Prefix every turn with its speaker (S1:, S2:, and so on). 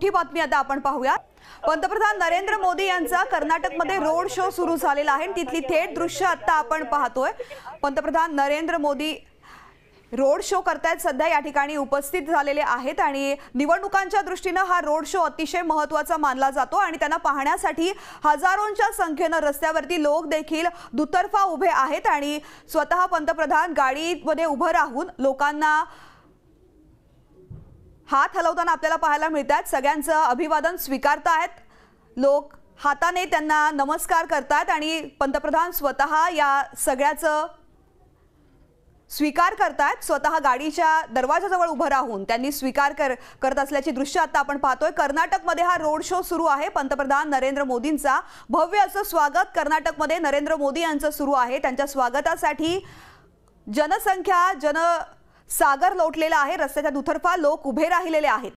S1: मोठी बातमी आता आपण पाहूया पंतप्रधान नरेंद्र मोदी यांचा कर्नाटकमध्ये रोड शो सुरू झालेला आहे तिथली थेट दृश्य आता आपण पाहतोय पंतप्रधान नरेंद्र मोदी रोड शो करतायत सध्या या ठिकाणी उपस्थित झालेले आहेत आणि निवडणुकांच्या दृष्टीनं हा रोड शो अतिशय महत्त्वाचा मानला जातो आणि त्यांना पाहण्यासाठी हजारोंच्या संख्येनं रस्त्यावरती लोक देखील दुतर्फा उभे आहेत आणि स्वतः पंतप्रधान गाडीमध्ये उभं राहून लोकांना हात हलवताना आपल्याला पाहायला मिळतात सगळ्यांचं अभिवादन स्वीकारतायत लोक हाताने त्यांना नमस्कार करतात आणि पंतप्रधान स्वतः या सगळ्याचं स्वीकार करतायत स्वतः गाडीच्या दरवाजाजवळ उभं राहून त्यांनी स्वीकार कर करत असल्याची दृश्य आता आपण पाहतोय कर्नाटकमध्ये हा रोड शो सुरू आहे पंतप्रधान नरेंद्र मोदींचा भव्य असं स्वागत कर्नाटकमध्ये नरेंद्र मोदी यांचं सुरू आहे त्यांच्या स्वागतासाठी जनसंख्या जन सागर लोटलेला आहे रस्त्याच्या दुतर्फा लोक उभे राहिलेले आहेत